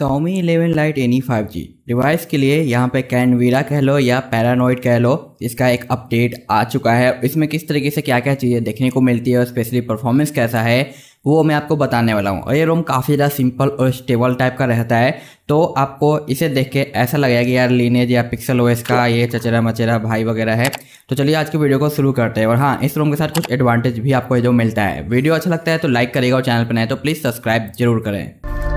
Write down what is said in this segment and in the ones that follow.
Xiaomi 11 Lite five 5G device के लिए यहाँ पे कैनवीरा कह लो या पैरानोइड कह लो इसका एक अपडेट आ चुका है इसमें किस तरीके से क्या क्या चीज़ें देखने को मिलती है और स्पेशली परफॉर्मेंस कैसा है वो मैं आपको बताने वाला हूँ और ये रोम काफ़ी ज़्यादा सिंपल और स्टेबल टाइप का रहता है तो आपको इसे देख के ऐसा लगेगा कि यार लीनेज या पिक्सल ओएस का ये चचेरा मचेरा भाई वगैरह है तो चलिए आज की वीडियो को शुरू करते हैं और हाँ इस रोम के साथ कुछ एडवांटेज भी आपको जो मिलता है वीडियो अच्छा लगता है तो लाइक करेगा और चैनल पर नए तो प्लीज़ सब्सक्राइब जरूर करें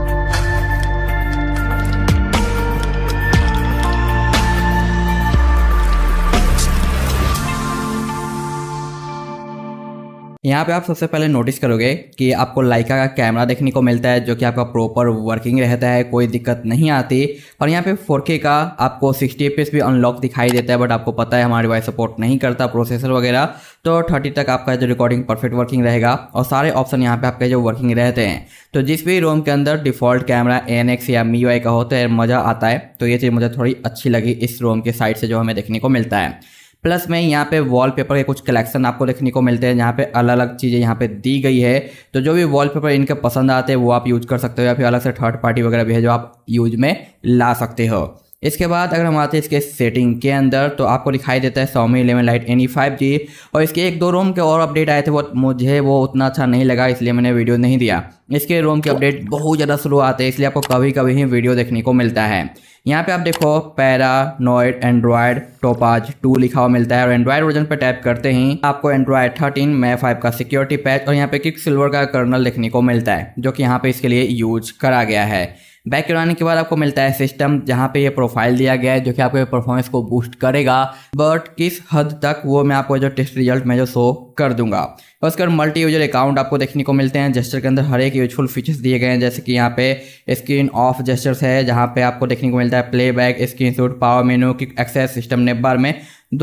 यहाँ पे आप सबसे पहले नोटिस करोगे कि आपको लाइका का कैमरा देखने को मिलता है जो कि आपका प्रॉपर वर्किंग रहता है कोई दिक्कत नहीं आती और यहाँ पे 4K का आपको 60 एफ भी अनलॉक दिखाई देता है बट आपको पता है हमारा डिवाइस सपोर्ट नहीं करता प्रोसेसर वगैरह तो 30 तक आपका जो रिकॉर्डिंग परफेक्ट वर्किंग रहेगा और सारे ऑप्शन यहाँ पर आपके जो वर्किंग रहते हैं तो जिस भी रोम के अंदर डिफॉल्ट कैमरा एन या मी का होता है मज़ा आता है तो ये चीज़ मुझे थोड़ी अच्छी लगी इस रोम के साइड से जो हमें देखने को मिलता है प्लस में यहाँ पे वॉलपेपर के कुछ कलेक्शन आपको देखने को मिलते हैं यहाँ पे अलग अलग चीज़ें यहाँ पे दी गई है तो जो भी वॉलपेपर इनके पसंद आते हैं वो आप यूज कर सकते हो या फिर अलग से थर्ड पार्टी वगैरह भी है जो आप यूज में ला सकते हो इसके बाद अगर हम आते हैं इसके सेटिंग के अंदर तो आपको दिखाई देता है Xiaomi eleven lite NE five G और इसके एक दो रोम के और अपडेट आए थे वो मुझे वो उतना अच्छा नहीं लगा इसलिए मैंने वीडियो नहीं दिया इसके रोम के अपडेट बहुत ज़्यादा स्लो आते हैं इसलिए आपको कभी कभी ही वीडियो देखने को मिलता है यहाँ पे आप देखो paranoid android topaz two लिखा हुआ मिलता है और एंड्रॉयड वर्जन पर टाइप करते ही आपको एंड्रॉयड थर्टीन मे फाइव का सिक्योरिटी पैच और यहाँ पे किक सिल्वर का कर्नल देखने को मिलता है जो कि यहाँ पे इसके लिए यूज करा गया है बैक करवाने के बाद आपको मिलता है सिस्टम जहाँ पे ये प्रोफाइल दिया गया है जो कि आपके परफॉर्मेंस को बूस्ट करेगा बट किस हद तक वो मैं आपको जो टेस्ट रिजल्ट में जो शो कर दूंगा बस उसके बाद मल्टी यूजर अकाउंट आपको देखने को मिलते हैं जेस्टर के अंदर हर एक यूजफुल फीचर्स दिए गए हैं जैसे कि यहाँ पे स्क्रीन ऑफ जेस्टर्स है जहाँ पे आपको देखने को मिलता है play back screenshot power menu की एक्सेस सिस्टम नेबर में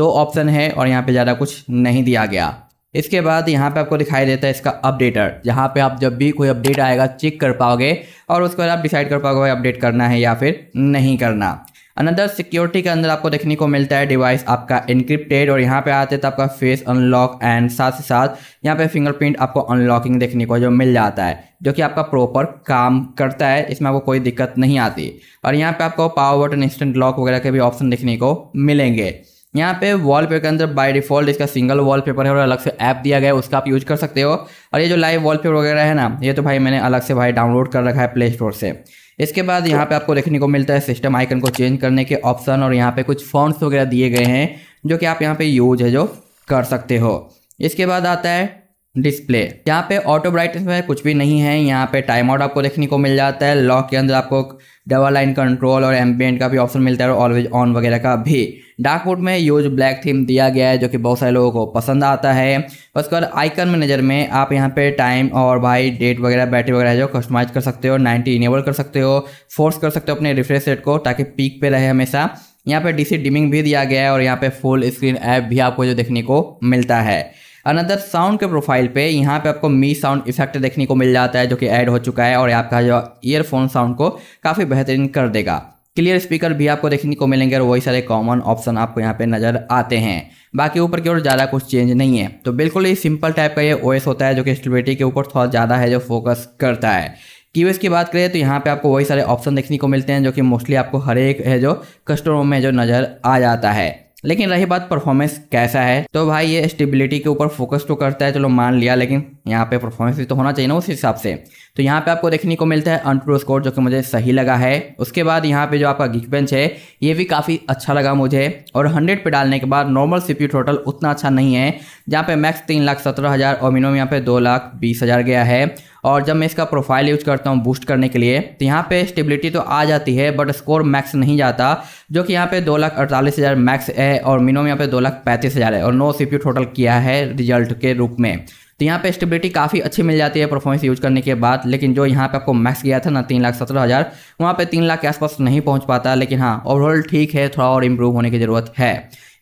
दो ऑप्शन है और यहाँ पे ज़्यादा कुछ नहीं दिया गया इसके बाद यहाँ पे आपको दिखाई देता है इसका अपडेटर जहाँ पे आप जब भी कोई अपडेट आएगा चेक कर पाओगे और उसके बाद आप डिसाइड कर पाओगे भाई अपडेट करना है या फिर नहीं करना अनदर सिक्योरिटी के अंदर आपको देखने को मिलता है डिवाइस आपका इनक्रिप्टेड और यहाँ पे आते हैं तो आपका फेस अनलॉक एंड साथ ही साथ यहाँ पे फिंगरप्रिंट आपको अनलॉकिंग देखने को जो मिल जाता है जो कि आपका प्रॉपर काम करता है इसमें आपको कोई दिक्कत नहीं आती और यहाँ पे आपको पावर बटन इंस्टेंट लॉक वगैरह के भी ऑप्शन देखने को मिलेंगे यहाँ पे वॉलपेपर के अंदर बाय डिफॉल्ट इसका सिंगल वॉलपेपर है और अलग से ऐप दिया गया है उसका आप यूज कर सकते हो और ये जो लाइव वॉलपेपर वगैरह है ना ये तो भाई मैंने अलग से भाई डाउनलोड कर रखा है प्ले स्टोर से इसके बाद यहाँ पे आपको देखने को मिलता है सिस्टम आइकन को चेंज करने के ऑप्शन और यहाँ पे कुछ फॉन्ट्स वगैरह दिए गए हैं जो कि आप यहाँ पे यूज है जो कर सकते हो इसके बाद आता है डिस्प्ले यहाँ पे ऑटो ब्राइटनेस में कुछ भी नहीं है यहाँ पे टाइम आउट आपको देखने को मिल जाता है लॉक के अंदर आपको डबल लाइन कंट्रोल और एम्बियंट का भी ऑप्शन मिलता है और ऑलवेज ऑन वगैरह का भी डार्क मोड में यूज ब्लैक थीम दिया गया है जो कि बहुत सारे लोगों को पसंद आता है उसके बाद आइकन मैनेजर में आप यहाँ पे टाइम और भाई डेट वगैरह बैटरी वगैरह जो कस्टमाइज कर सकते हो नाइनटी इनेबल कर सकते हो फोर्स कर सकते हो अपने रिफ्रेश रेट को ताकि पीक पे रहे हमेशा यहाँ पे डीसी डिमिंग भी दिया गया है और यहाँ पे फुल स्क्रीन ऐप भी आपको जो देखने को मिलता है अनदर साउंड के प्रोफाइल पे यहाँ पे आपको मी साउंड इफेक्ट देखने को मिल जाता है जो कि ऐड हो चुका है और आपका जो ईयरफोन साउंड को काफ़ी बेहतरीन कर देगा क्लियर स्पीकर भी आपको देखने को मिलेंगे और वही सारे कॉमन ऑप्शन आपको यहाँ पे नज़र आते हैं बाकी ऊपर की ओर ज़्यादा कुछ चेंज नहीं है तो बिल्कुल ही सिंपल टाइप का ये ओएस होता है जो कि स्टेबिलिटी के ऊपर थोड़ा ज़्यादा है जो फोकस करता है कीवेस की बात करें तो यहाँ पे आपको वही सारे ऑप्शन देखने को मिलते हैं जो कि मोस्टली आपको हर एक है जो कस्टमर में जो नज़र आ जाता है लेकिन रही बात परफॉर्मेंस कैसा है तो भाई ये स्टेबिलिटी के ऊपर फोकस तो करता है चलो मान लिया लेकिन यहाँ पे परफॉर्मेंस भी तो होना चाहिए ना उस हिसाब से तो यहाँ पे आपको देखने को मिलता है अंट्रो स्कोर जो कि मुझे सही लगा है उसके बाद यहाँ पे जो आपका गिक बेंच है ये भी काफ़ी अच्छा लगा मुझे और हंड्रेड पे डालने के बाद नॉर्मल सी टोटल उतना अच्छा नहीं है जहाँ पे मैक्स तीन लाख सत्रह हज़ार और मिनिमम यहाँ पे दो लाख बीस हज़ार गया है और जब मैं इसका प्रोफाइल यूज करता हूँ बूस्ट करने के लिए तो यहाँ पे स्टेबिलिटी तो आ जाती है बट स्कोर मैक्स नहीं जाता जो कि यहाँ पे दो लाख अड़तालीस हज़ार मैक्स है और मिनिमम यहाँ पे दो लाख पैंतीस हज़ार है और नो सी टोटल किया है रिजल्ट के रूप में तो यहाँ पे स्टेबिलिटी काफ़ी अच्छी मिल जाती है परफॉर्मेंस यूज करने के बाद लेकिन जो यहाँ पे आपको मैक्स गया था ना तीन लाख सत्रह हज़ार वहाँ पर तीन लाख के आसपास नहीं पहुँच पाता लेकिन हाँ ओवरऑल ठीक है थोड़ा और इम्प्रूव होने की ज़रूरत है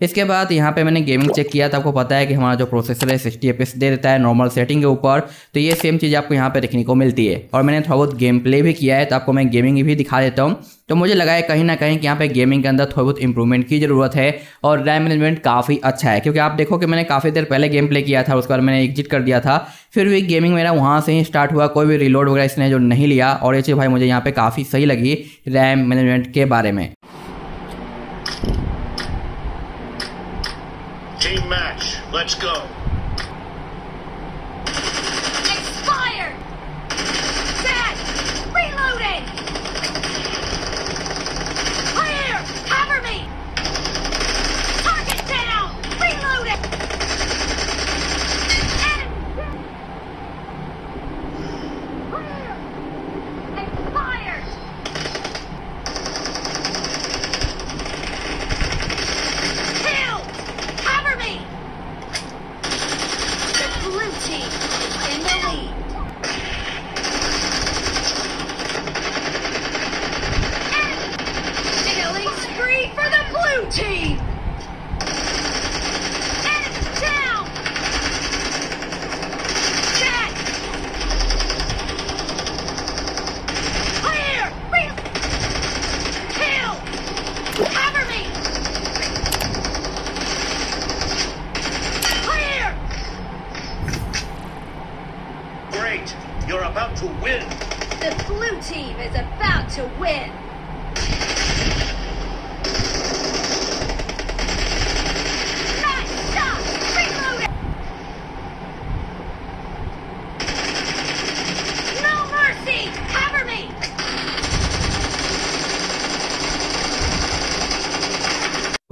इसके बाद यहाँ पे मैंने गेमिंग चेक किया तो आपको पता है कि हमारा जो प्रोसेसर है सिक्सटी एफ दे देता है नॉर्मल सेटिंग के ऊपर तो ये सेम चीज़ आपको यहाँ पे देखने को मिलती है और मैंने थोड़ा बहुत गेम प्ले भी किया है तो आपको मैं गेमिंग भी दिखा देता हूँ तो मुझे लगा है कहीं ना कहीं कि यहाँ पे गेमिंग के अंदर थोड़ी बहुत इंप्रूवमेंट की जरूरत है और रैम मैनेजमेंट काफ़ी अच्छा है क्योंकि आप देखो कि मैंने काफ़ी देर पहले गेम प्ले किया था उसके बाद मैंने एग्जिट कर दिया था फिर भी गेमिंग मेरा वहाँ से ही स्टार्ट हुआ कोई भी रिलोड वगैरह इसने जो नहीं लिया और ये चीज़ भाई मुझे यहाँ पर काफ़ी सही लगी रैम मैनेजमेंट के बारे में Team match. Let's go. Team.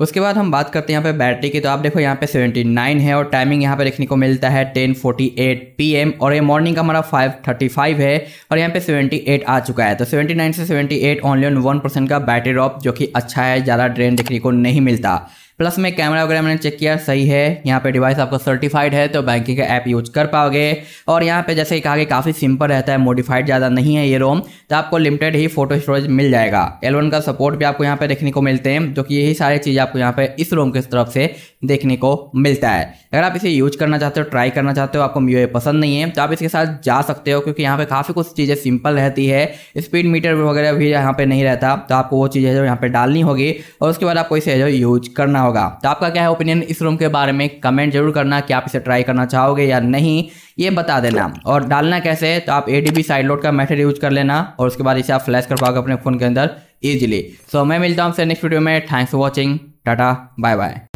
उसके बाद हम बात करते हैं यहाँ पे बैटरी की तो आप देखो यहाँ पे 79 है और टाइमिंग यहाँ पे देखने को मिलता है 10:48 पीएम और ये मॉर्निंग का हमारा 5:35 है और यहाँ पे 78 आ चुका है तो 79 से 78 ओनली ऑन वन परसेंट का बैटरी ड्रॉप जो कि अच्छा है ज़्यादा ड्रेन देखने को नहीं मिलता प्लस में कैमरा वगैरह मैंने चेक किया सही है यहाँ पे डिवाइस आपका सर्टिफाइड है तो बैंकिंग का ऐप यूज कर पाओगे और यहाँ पे जैसे कहा कि काफ़ी सिंपल रहता है मॉडिफाइड ज़्यादा नहीं है ये रोम तो आपको लिमिटेड ही फोटो स्टोरेज मिल जाएगा एल का सपोर्ट भी आपको यहाँ पे देखने को मिलते हैं जो कि यही सारी चीज़ आपको यहाँ पे इस रोम की तरफ से देखने को मिलता है अगर आप इसे यूज करना चाहते हो ट्राई करना चाहते हो आपको म्यू पसंद नहीं है तो आप इसके साथ जा सकते हो क्योंकि यहाँ पे काफ़ी कुछ चीज़ें सिंपल रहती है स्पीड मीटर वगैरह भी यहाँ पे नहीं रहता तो आपको वो चीज़ें जो यहाँ पे डालनी होगी और उसके बाद आपको इसे जो यूज करना होगा तो आपका क्या है ओपिनियन इस रूम के बारे में कमेंट जरूर करना कि आप इसे ट्राई करना चाहोगे या नहीं ये बता देना और डालना कैसे तो आप A D B side load का मेथड यूज कर लेना और उसके बाद इसे आप फ्लैश कर पाओगे अपने फ़ोन के अंदर ईजिली सो so, मैं मिलता हूँ आपसे नेक्स्ट वीडियो में thanks for watching tata bye bye